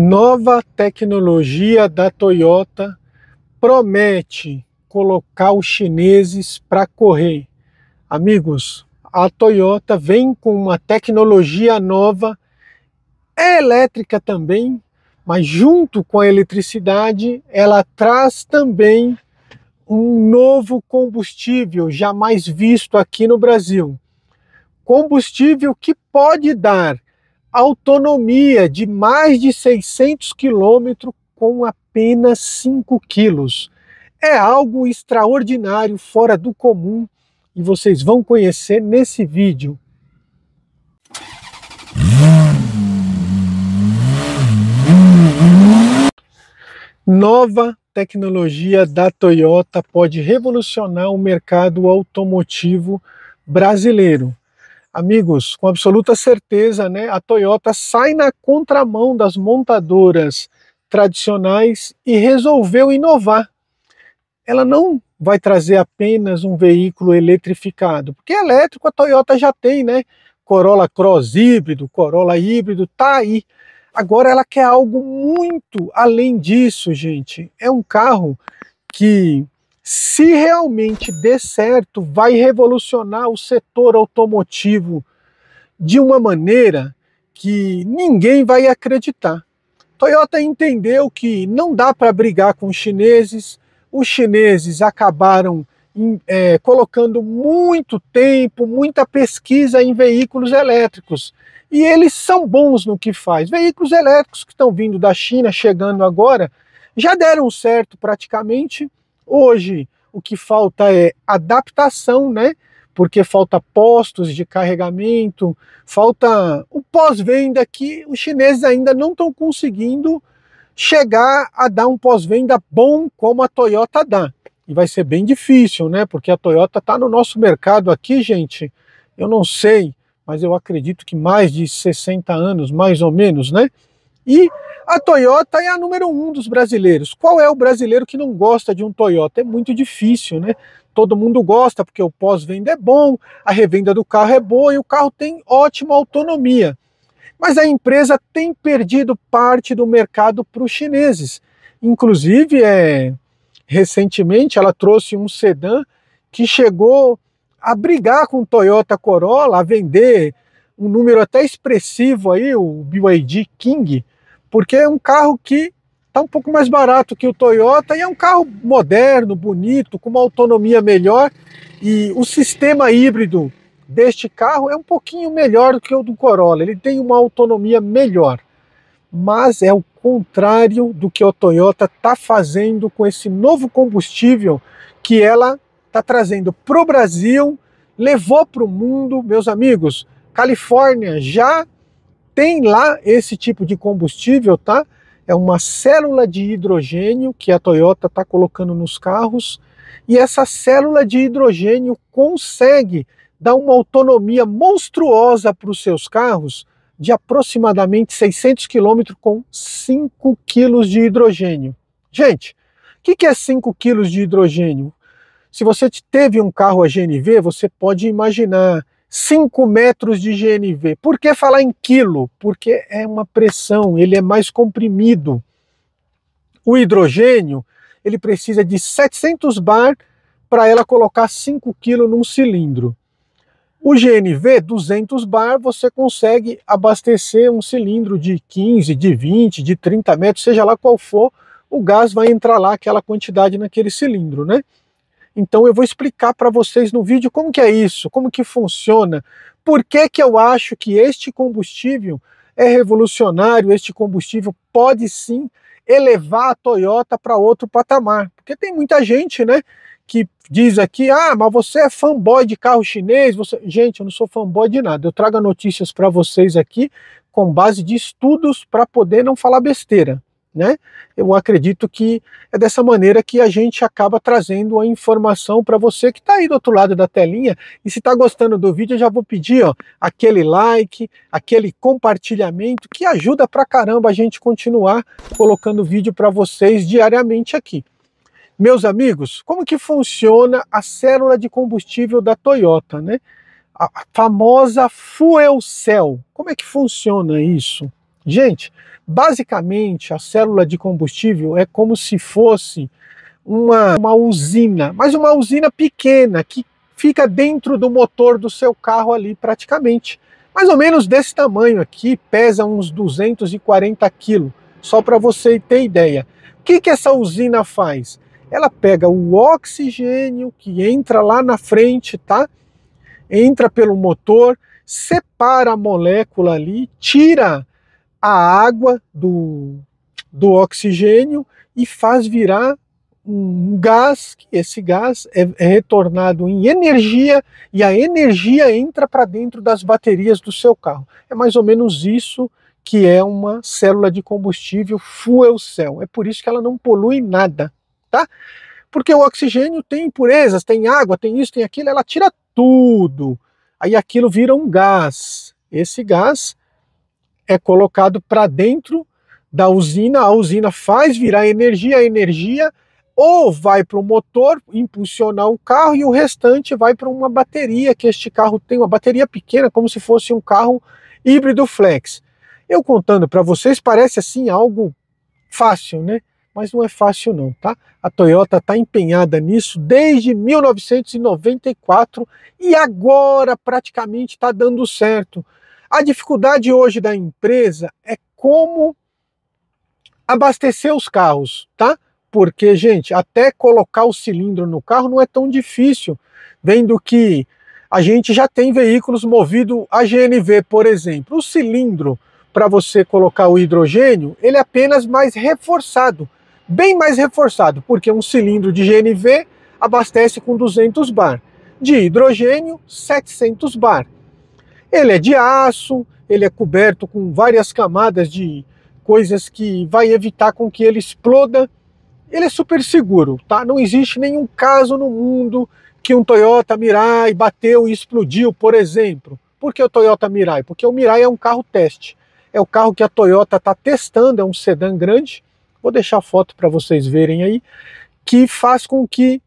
Nova tecnologia da Toyota promete colocar os chineses para correr. Amigos, a Toyota vem com uma tecnologia nova, é elétrica também, mas junto com a eletricidade, ela traz também um novo combustível jamais visto aqui no Brasil. Combustível que pode dar autonomia de mais de 600 quilômetros com apenas 5 quilos. É algo extraordinário, fora do comum, e vocês vão conhecer nesse vídeo. Nova tecnologia da Toyota pode revolucionar o mercado automotivo brasileiro. Amigos, com absoluta certeza, né, a Toyota sai na contramão das montadoras tradicionais e resolveu inovar. Ela não vai trazer apenas um veículo eletrificado, porque é elétrico a Toyota já tem, né? Corolla Cross híbrido, Corolla híbrido, tá aí. Agora ela quer algo muito além disso, gente. É um carro que se realmente der certo, vai revolucionar o setor automotivo de uma maneira que ninguém vai acreditar. Toyota entendeu que não dá para brigar com os chineses, os chineses acabaram é, colocando muito tempo, muita pesquisa em veículos elétricos. E eles são bons no que faz. Veículos elétricos que estão vindo da China, chegando agora, já deram certo praticamente Hoje, o que falta é adaptação, né? Porque falta postos de carregamento, falta o pós-venda que os chineses ainda não estão conseguindo chegar a dar um pós-venda bom como a Toyota dá. E vai ser bem difícil, né? Porque a Toyota está no nosso mercado aqui, gente. Eu não sei, mas eu acredito que mais de 60 anos, mais ou menos, né? E a Toyota é a número um dos brasileiros. Qual é o brasileiro que não gosta de um Toyota? É muito difícil, né? Todo mundo gosta porque o pós-venda é bom, a revenda do carro é boa e o carro tem ótima autonomia. Mas a empresa tem perdido parte do mercado para os chineses. Inclusive, é, recentemente ela trouxe um sedã que chegou a brigar com o Toyota Corolla, a vender um número até expressivo aí, o BYD King, porque é um carro que está um pouco mais barato que o Toyota e é um carro moderno, bonito, com uma autonomia melhor. E o sistema híbrido deste carro é um pouquinho melhor do que o do Corolla, ele tem uma autonomia melhor, mas é o contrário do que o Toyota está fazendo com esse novo combustível que ela está trazendo para o Brasil, levou para o mundo, meus amigos. Califórnia já tem lá esse tipo de combustível, tá? É uma célula de hidrogênio que a Toyota está colocando nos carros e essa célula de hidrogênio consegue dar uma autonomia monstruosa para os seus carros de aproximadamente 600 km com 5 kg de hidrogênio. Gente, o que, que, é 5 kg de hidrogênio? Se você teve um carro a GNV, você pode imaginar 5 metros de GNV. Por que falar em quilo? Porque é uma pressão, ele é mais comprimido. O hidrogênio, ele precisa de 700 bar para ela colocar 5 kg num cilindro. O GNV 200 bar, você consegue abastecer um cilindro de 15, de 20, de 30 metros, seja lá qual for, o gás vai entrar lá aquela quantidade naquele cilindro, né? Então eu vou explicar para vocês no vídeo como que é isso, como que funciona, por que que eu acho que este combustível é revolucionário, este combustível pode sim elevar a Toyota para outro patamar. Porque tem muita gente, né, que diz aqui: "Ah, mas você é fanboy de carro chinês". Você... Gente, eu não sou fanboy de nada. Eu trago notícias para vocês aqui com base de estudos para poder não falar besteira. Né? Eu acredito que é dessa maneira que a gente acaba trazendo a informação para você que está aí do outro lado da telinha. E se está gostando do vídeo, eu já vou pedir ó, aquele like, aquele compartilhamento que ajuda pra caramba a gente continuar colocando vídeo para vocês diariamente aqui. Meus amigos, como que funciona a célula de combustível da Toyota, né? A famosa fuel cell. Como é que funciona isso? Gente, basicamente a célula de combustível é como se fosse uma, uma usina, mas uma usina pequena que fica dentro do motor do seu carro ali praticamente. Mais ou menos desse tamanho aqui, pesa uns 240 quilos, só para você ter ideia. O que, que essa usina faz? Ela pega o oxigênio que entra lá na frente, tá? Entra pelo motor, separa a molécula ali, tira a água do, do oxigênio e faz virar um gás, que esse gás é, é retornado em energia e a energia entra para dentro das baterias do seu carro. É mais ou menos isso que é uma célula de combustível fuel cell. É por isso que ela não polui nada, tá? Porque o oxigênio tem impurezas, tem água, tem isso, tem aquilo, ela tira tudo. Aí aquilo vira um gás. Esse gás é colocado para dentro da usina, a usina faz virar energia, a energia ou vai para o motor impulsionar o carro e o restante vai para uma bateria, que este carro tem uma bateria pequena, como se fosse um carro híbrido flex. Eu contando para vocês parece assim algo fácil, né? Mas não é fácil não, tá? A Toyota está empenhada nisso desde 1994 e agora praticamente está dando certo. A dificuldade hoje da empresa é como abastecer os carros, tá? Porque, gente, até colocar o cilindro no carro não é tão difícil, vendo que a gente já tem veículos movidos a GNV, por exemplo. O cilindro para você colocar o hidrogênio, ele é apenas mais reforçado, bem mais reforçado, porque um cilindro de GNV abastece com 200 bar, de hidrogênio 700 bar. Ele é de aço, ele é coberto com várias camadas de coisas que vai evitar com que ele exploda. Ele é super seguro, tá? Não existe nenhum caso no mundo que um Toyota Mirai bateu e explodiu, por exemplo. Por que o Toyota Mirai? Porque o Mirai é um carro teste. É o carro que a Toyota está testando, é um sedã grande. Vou deixar a foto para vocês verem aí, que faz com que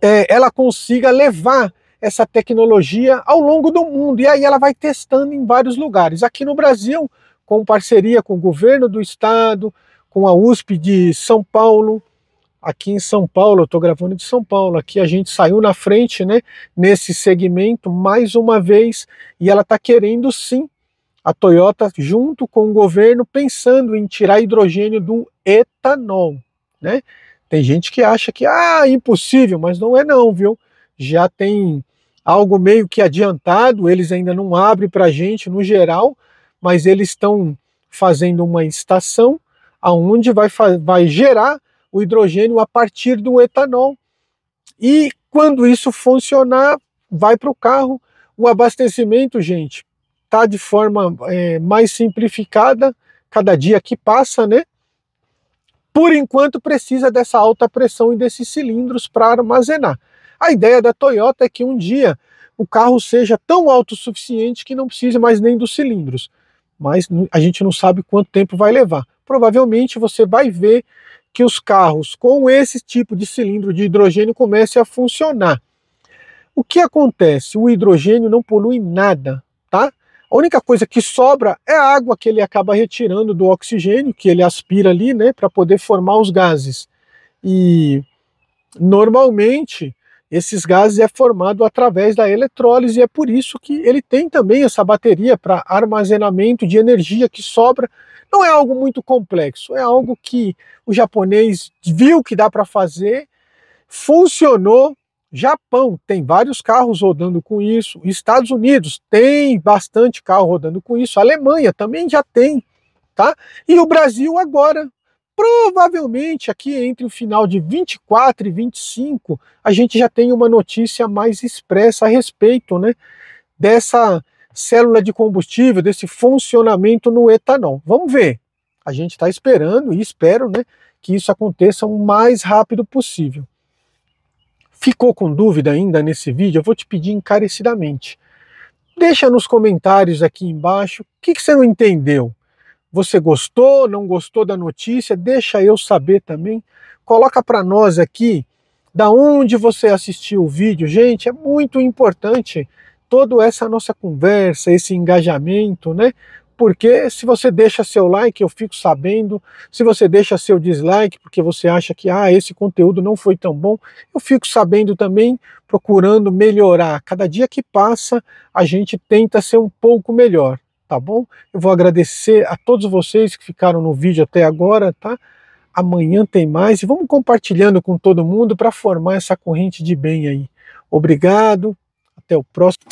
é, ela consiga levar essa tecnologia ao longo do mundo. E aí ela vai testando em vários lugares. Aqui no Brasil, com parceria com o governo do estado, com a USP de São Paulo. Aqui em São Paulo, eu estou gravando de São Paulo. Aqui a gente saiu na frente, né? Nesse segmento mais uma vez, e ela está querendo sim a Toyota junto com o governo pensando em tirar hidrogênio do etanol, né? Tem gente que acha que ah, impossível, mas não é não, viu? Já tem algo meio que adiantado, eles ainda não abrem para a gente no geral, mas eles estão fazendo uma estação aonde vai, vai gerar o hidrogênio a partir do etanol. E quando isso funcionar, vai para o carro. O abastecimento, gente, está de forma é, mais simplificada cada dia que passa, né? Por enquanto precisa dessa alta pressão e desses cilindros para armazenar. A ideia da Toyota é que um dia o carro seja tão autossuficiente que não precise mais nem dos cilindros. Mas a gente não sabe quanto tempo vai levar. Provavelmente você vai ver que os carros com esse tipo de cilindro de hidrogênio comecem a funcionar. O que acontece? O hidrogênio não polui nada, tá? A única coisa que sobra é a água que ele acaba retirando do oxigênio, que ele aspira ali, né, para poder formar os gases. E normalmente esses gases é formado através da eletrólise e é por isso que ele tem também essa bateria para armazenamento de energia que sobra. Não é algo muito complexo, é algo que o japonês viu que dá para fazer, funcionou. Japão tem vários carros rodando com isso, Estados Unidos tem bastante carro rodando com isso, Alemanha também já tem, tá? E o Brasil agora provavelmente aqui entre o final de 24 e 25 a gente já tem uma notícia mais expressa a respeito né, dessa célula de combustível, desse funcionamento no etanol. Vamos ver. A gente está esperando e espero né, que isso aconteça o mais rápido possível. Ficou com dúvida ainda nesse vídeo? Eu vou te pedir encarecidamente. Deixa nos comentários aqui embaixo o que, que você não entendeu você gostou, não gostou da notícia? Deixa eu saber também. Coloca para nós aqui da onde você assistiu o vídeo. Gente, é muito importante toda essa nossa conversa, esse engajamento, né? Porque se você deixa seu like, eu fico sabendo. Se você deixa seu dislike, porque você acha que ah, esse conteúdo não foi tão bom, eu fico sabendo também, procurando melhorar. Cada dia que passa, a gente tenta ser um pouco melhor tá bom? Eu vou agradecer a todos vocês que ficaram no vídeo até agora, tá? Amanhã tem mais e vamos compartilhando com todo mundo para formar essa corrente de bem aí. Obrigado, até o próximo.